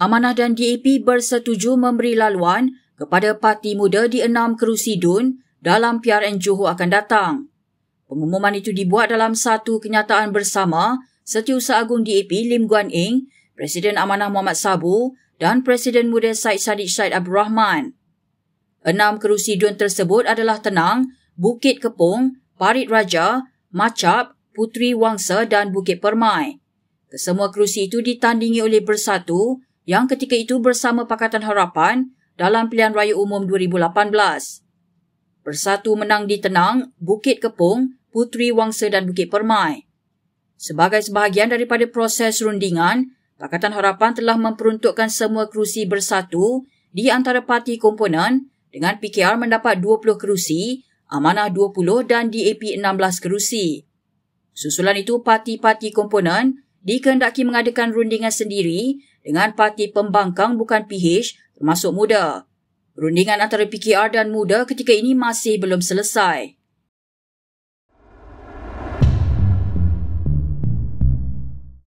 Amanah dan DAP bersetuju memberi laluan kepada parti muda di enam kerusi DUN dalam PRN Johor akan datang. Pengumuman itu dibuat dalam satu kenyataan bersama Setiausaha Agung DAP Lim Guan Eng, Presiden Amanah Muhammad Sabu dan Presiden Muda Syed Saddiq Syed Abdul Rahman. Enam kerusi DUN tersebut adalah Tenang, Bukit Kepung, Parit Raja, Macap, Putri Wangsa dan Bukit Permai. Kesemua kerusi itu ditandingi oleh Bersatu, yang ketika itu bersama Pakatan Harapan dalam pilihan raya umum 2018. Bersatu menang di Tenang, Bukit Kepung, Putri Wangsa dan Bukit Permai. Sebagai sebahagian daripada proses rundingan, Pakatan Harapan telah memperuntukkan semua kerusi bersatu di antara parti komponen dengan PKR mendapat 20 kerusi, Amanah 20 dan DAP 16 kerusi. Susulan itu parti-parti komponen dikehendaki mengadakan rundingan sendiri dengan parti pembangkang bukan PH termasuk muda. Perundingan antara PKR dan muda ketika ini masih belum selesai.